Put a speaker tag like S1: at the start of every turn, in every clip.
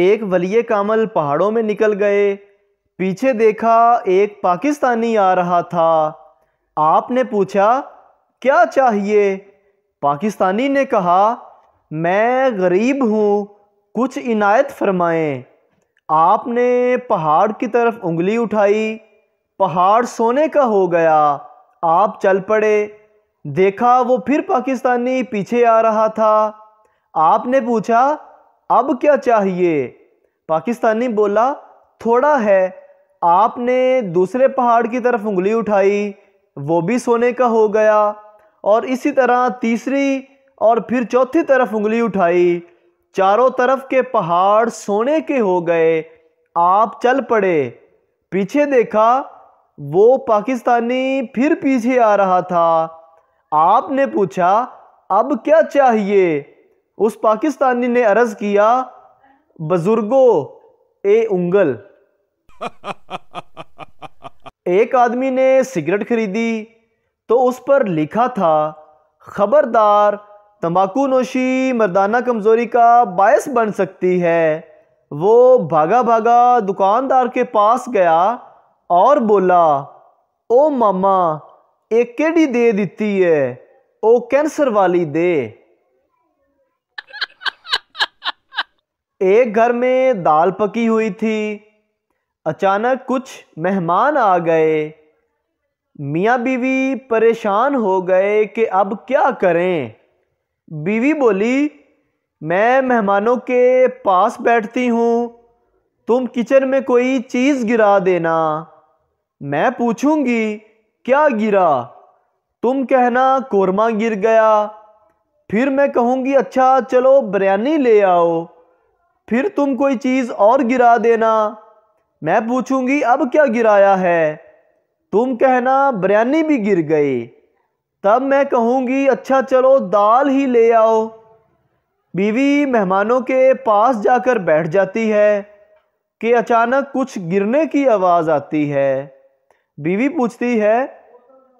S1: एक वलिय कामल पहाड़ों में निकल गए पीछे देखा एक पाकिस्तानी आ रहा था आपने पूछा क्या चाहिए पाकिस्तानी ने कहा मैं गरीब हूँ कुछ इनायत फरमाएं आपने पहाड़ की तरफ उंगली उठाई पहाड़ सोने का हो गया आप चल पड़े देखा वो फिर पाकिस्तानी पीछे आ रहा था आपने पूछा अब क्या चाहिए पाकिस्तानी बोला थोड़ा है आपने दूसरे पहाड़ की तरफ उंगली उठाई वो भी सोने का हो गया और इसी तरह तीसरी और फिर चौथी तरफ उंगली उठाई चारों तरफ के पहाड़ सोने के हो गए आप चल पड़े पीछे देखा वो पाकिस्तानी फिर पीछे आ रहा था आपने पूछा अब क्या चाहिए उस पाकिस्तानी ने अर्ज किया बुजुर्गो ए उंगल एक आदमी ने सिगरेट खरीदी तो उस पर लिखा था खबरदार तंबाकू नोशी मर्दाना कमज़ोरी का बायस बन सकती है वो भागा भागा दुकानदार के पास गया और बोला ओ मामा एक केड़ी दे दीती है ओ कैंसर वाली दे एक घर में दाल पकी हुई थी अचानक कुछ मेहमान आ गए मियाँ बीवी परेशान हो गए कि अब क्या करें बीवी बोली मैं मेहमानों के पास बैठती हूँ तुम किचन में कोई चीज़ गिरा देना मैं पूछूंगी क्या गिरा तुम कहना कोरमा गिर गया फिर मैं कहूँगी अच्छा चलो बिरयानी ले आओ फिर तुम कोई चीज़ और गिरा देना मैं पूछूंगी अब क्या गिराया है तुम कहना बिरयानी भी गिर गई तब मैं कहूंगी अच्छा चलो दाल ही ले आओ बीवी मेहमानों के पास जाकर बैठ जाती है कि अचानक कुछ गिरने की आवाज़ आती है बीवी पूछती है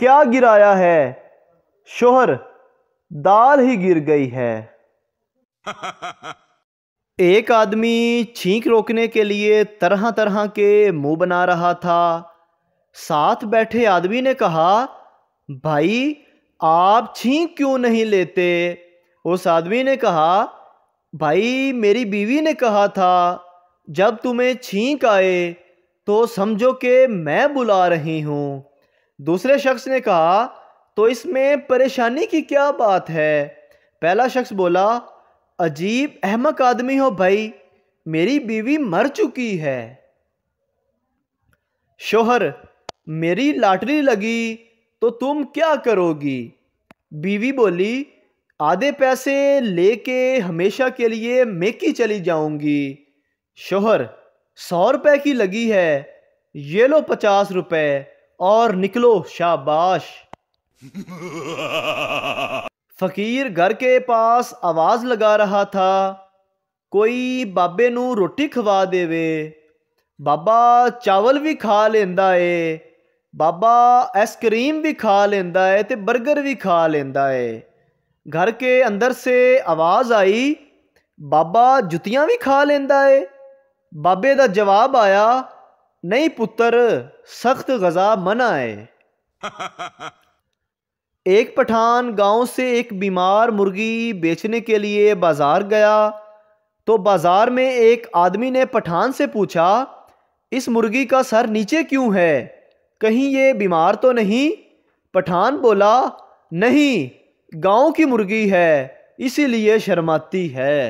S1: क्या गिराया है शोहर दाल ही गिर गई है एक आदमी छींक रोकने के लिए तरह तरह के मुंह बना रहा था साथ बैठे आदमी ने कहा भाई आप छींक क्यों नहीं लेते उस आदमी ने कहा भाई मेरी बीवी ने कहा था जब तुम्हें छींक आए तो समझो कि मैं बुला रही हूँ दूसरे शख्स ने कहा तो इसमें परेशानी की क्या बात है पहला शख्स बोला अजीब अहमक आदमी हो भाई मेरी बीवी मर चुकी है शोहर मेरी लाटरी लगी तो तुम क्या करोगी बीवी बोली आधे पैसे लेके हमेशा के लिए मेकी चली जाऊंगी शोहर सौ रुपए की लगी है ये लो पचास रुपए और निकलो शाबाश फकीर घर के पास आवाज़ लगा रहा था ਕੋਈ ਬਾਬੇ ਨੂੰ ਰੋਟੀ ਖਵਾ ਦੇਵੇ ਬਾਬਾ ਚਾਵਲ ਵੀ ਖਾ ਲੈਂਦਾ ਏ ਬਾਬਾ ਆਈਸਕ੍ਰੀਮ ਵੀ ਖਾ ਲੈਂਦਾ ਏ ਤੇ 버ਗਰ ਵੀ ਖਾ ਲੈਂਦਾ ਏ ਘਰ ਕੇ ਅੰਦਰ ਸੇ ਆਵਾਜ਼ ਆਈ ਬਾਬਾ ਜੁੱਤੀਆਂ ਵੀ ਖਾ ਲੈਂਦਾ ਏ ਬਾਬੇ ਦਾ ਜਵਾਬ ਆਇਆ ਨਹੀਂ ਪੁੱਤਰ ਸਖਤ ਗਜ਼ਾ ਮਨਾ ਏ एक पठान गांव से एक बीमार मुर्गी बेचने के लिए बाज़ार गया तो बाज़ार में एक आदमी ने पठान से पूछा इस मुर्गी का सर नीचे क्यों है कहीं ये बीमार तो नहीं पठान बोला नहीं गांव की मुर्गी है इसीलिए शर्माती है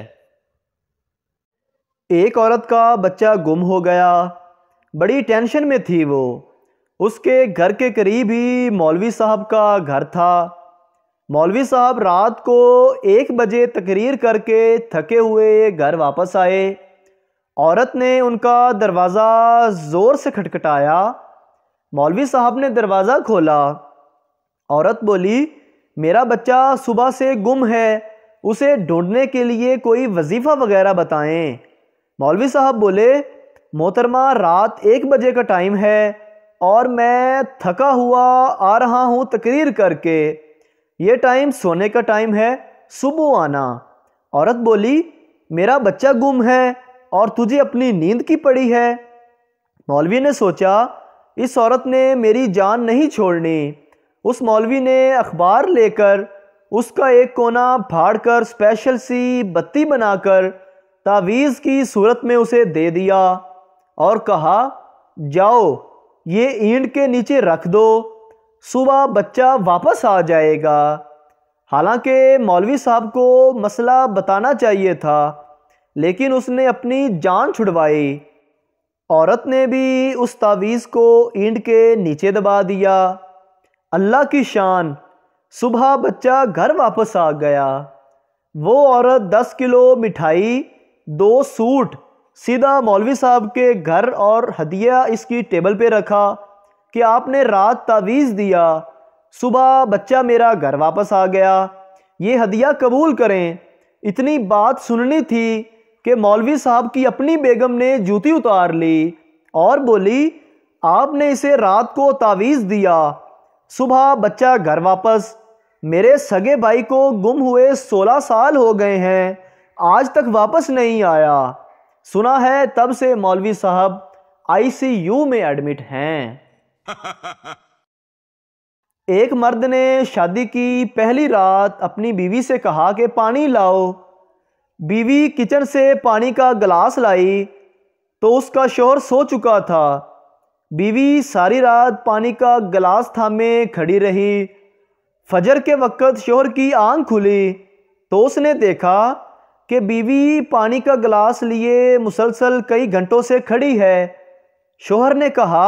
S1: एक औरत का बच्चा गुम हो गया बड़ी टेंशन में थी वो उसके घर के करीब ही मौलवी साहब का घर था मौलवी साहब रात को एक बजे तकरीर करके थके हुए घर वापस आए औरत ने उनका दरवाज़ा ज़ोर से खटखटाया मौलवी साहब ने दरवाज़ा खोला औरत बोली मेरा बच्चा सुबह से गुम है उसे ढूंढने के लिए कोई वजीफ़ा वगैरह बताएं मौलवी साहब बोले मोहतरमा रात एक बजे का टाइम है और मैं थका हुआ आ रहा हूँ तकरीर करके ये टाइम सोने का टाइम है सुबह आना औरत बोली मेरा बच्चा गुम है और तुझे अपनी नींद की पड़ी है मौलवी ने सोचा इस औरत ने मेरी जान नहीं छोड़नी उस मौलवी ने अखबार लेकर उसका एक कोना फाड़ कर स्पेशल सी बत्ती बनाकर तावीज़ की सूरत में उसे दे दिया और कहा जाओ ये ईंट के नीचे रख दो सुबह बच्चा वापस आ जाएगा हालांकि मौलवी साहब को मसला बताना चाहिए था लेकिन उसने अपनी जान छुड़वाई औरत ने भी उस तावीज़ को ईंट के नीचे दबा दिया अल्लाह की शान सुबह बच्चा घर वापस आ गया वो औरत दस किलो मिठाई दो सूट सीधा मौलवी साहब के घर और हदिया इसकी टेबल पे रखा कि आपने रात तावीज़ दिया सुबह बच्चा मेरा घर वापस आ गया ये हदिया कबूल करें इतनी बात सुननी थी कि मौलवी साहब की अपनी बेगम ने जूती उतार ली और बोली आपने इसे रात को तावीज़ दिया सुबह बच्चा घर वापस मेरे सगे भाई को गुम हुए सोलह साल हो गए हैं आज तक वापस नहीं आया सुना है तब से मौलवी साहब आईसीयू में एडमिट हैं एक मर्द ने शादी की पहली रात अपनी बीवी से कहा कि पानी लाओ बीवी किचन से पानी का गिलास लाई तो उसका शोहर सो चुका था बीवी सारी रात पानी का गिलास थामे खड़ी रही फजर के वक्त शोहर की आंख खुली तो उसने देखा कि बीवी पानी का गिलास लिए मुसलसल कई घंटों से खड़ी है शोहर ने कहा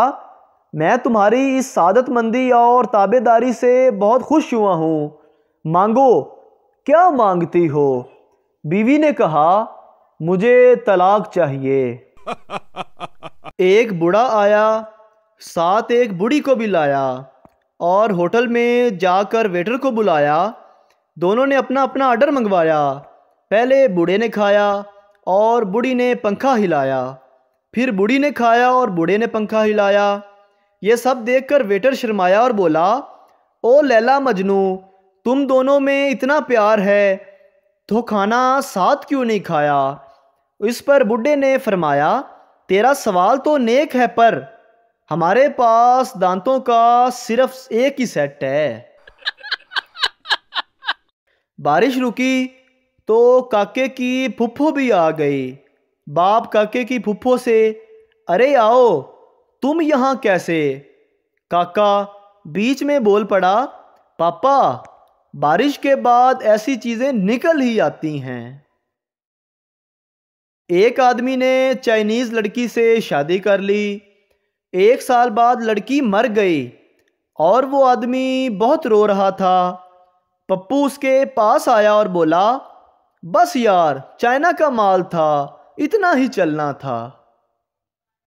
S1: मैं तुम्हारी इस सादतमंदी और ताबेदारी से बहुत खुश हुआ हूँ मांगो क्या मांगती हो बीवी ने कहा मुझे तलाक चाहिए एक बूढ़ा आया साथ एक बूढ़ी को भी लाया और होटल में जाकर वेटर को बुलाया दोनों ने अपना अपना ऑर्डर मंगवाया पहले बूढ़े ने खाया और बूढ़ी ने पंखा हिलाया फिर बूढ़ी ने खाया और बूढ़े ने पंखा हिलाया ये सब देखकर वेटर शर्माया और बोला ओ लैला मजनू तुम दोनों में इतना प्यार है तो खाना साथ क्यों नहीं खाया इस पर बूढ़े ने फरमाया तेरा सवाल तो नेक है पर हमारे पास दांतों का सिर्फ एक ही सेट है बारिश रुकी तो काके की फुफ्फो भी आ गई बाप काके की फुफ्फो से अरे आओ तुम यहाँ कैसे काका बीच में बोल पड़ा पापा बारिश के बाद ऐसी चीज़ें निकल ही आती हैं एक आदमी ने चाइनीज़ लड़की से शादी कर ली एक साल बाद लड़की मर गई और वो आदमी बहुत रो रहा था पप्पू उसके पास आया और बोला बस यार चाइना का माल था इतना ही चलना था